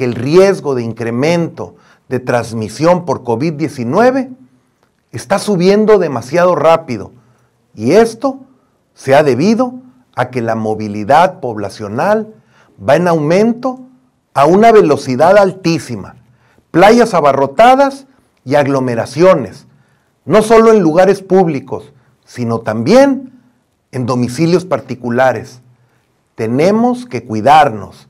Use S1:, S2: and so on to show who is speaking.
S1: el riesgo de incremento de transmisión por COVID-19 está subiendo demasiado rápido y esto se ha debido a que la movilidad poblacional va en aumento a una velocidad altísima, playas abarrotadas y aglomeraciones, no solo en lugares públicos, sino también en domicilios particulares. Tenemos que cuidarnos